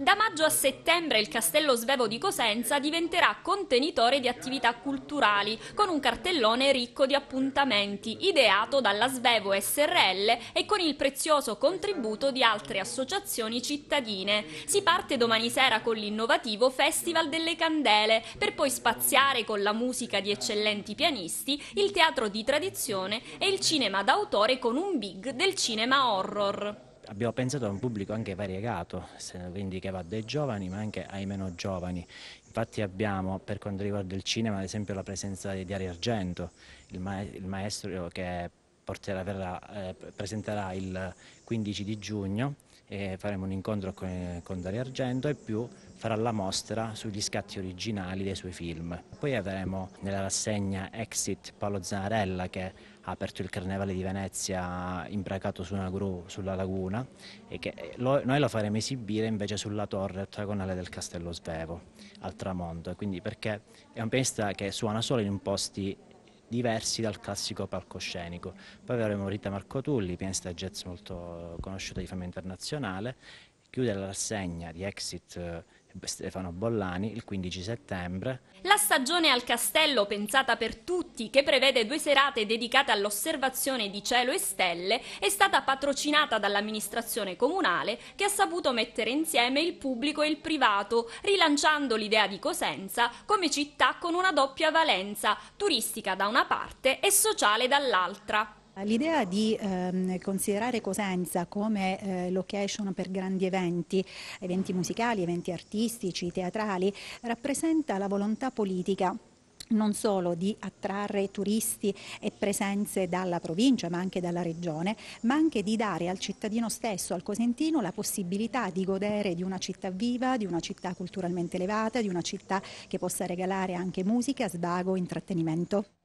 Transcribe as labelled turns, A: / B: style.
A: Da maggio a settembre il Castello Svevo di Cosenza diventerà contenitore di attività culturali con un cartellone ricco di appuntamenti ideato dalla Svevo SRL e con il prezioso contributo di altre associazioni cittadine. Si parte domani sera con l'innovativo Festival delle Candele per poi spaziare con la musica di eccellenti pianisti, il teatro di tradizione e il cinema d'autore con un big del cinema horror
B: abbiamo pensato a un pubblico anche variegato, quindi che va dai giovani ma anche ai meno giovani. Infatti abbiamo per quanto riguarda il cinema ad esempio la presenza di Ari Argento, il, ma il maestro che porterà, verrà, eh, presenterà il 15 di giugno faremo un incontro con, con Dario Argento e più farà la mostra sugli scatti originali dei suoi film. Poi avremo nella rassegna Exit Paolo Zanarella che ha aperto il Carnevale di Venezia imbracato su una gru sulla laguna e che lo, noi lo faremo esibire invece sulla torre ottagonale del Castello Svevo al tramonto, quindi perché è un pianista che suona solo in posti diversi dal classico palcoscenico. Poi avremo Rita Marcotulli, pianista jazz molto conosciuta di fama internazionale Chiude la rassegna di Exit eh, Stefano Bollani il 15 settembre.
A: La stagione al castello pensata per tutti, che prevede due serate dedicate all'osservazione di cielo e stelle, è stata patrocinata dall'amministrazione comunale che ha saputo mettere insieme il pubblico e il privato, rilanciando l'idea di Cosenza come città con una doppia valenza, turistica da una parte e sociale dall'altra.
C: Ah, l'idea di ehm, considerare Cosenza come eh, location per grandi eventi, eventi musicali, eventi artistici, teatrali, rappresenta la volontà politica non solo di attrarre turisti e presenze dalla provincia ma anche dalla regione, ma anche di dare al cittadino stesso, al cosentino, la possibilità di godere di una città viva, di una città culturalmente elevata, di una città che possa regalare anche musica, svago, intrattenimento.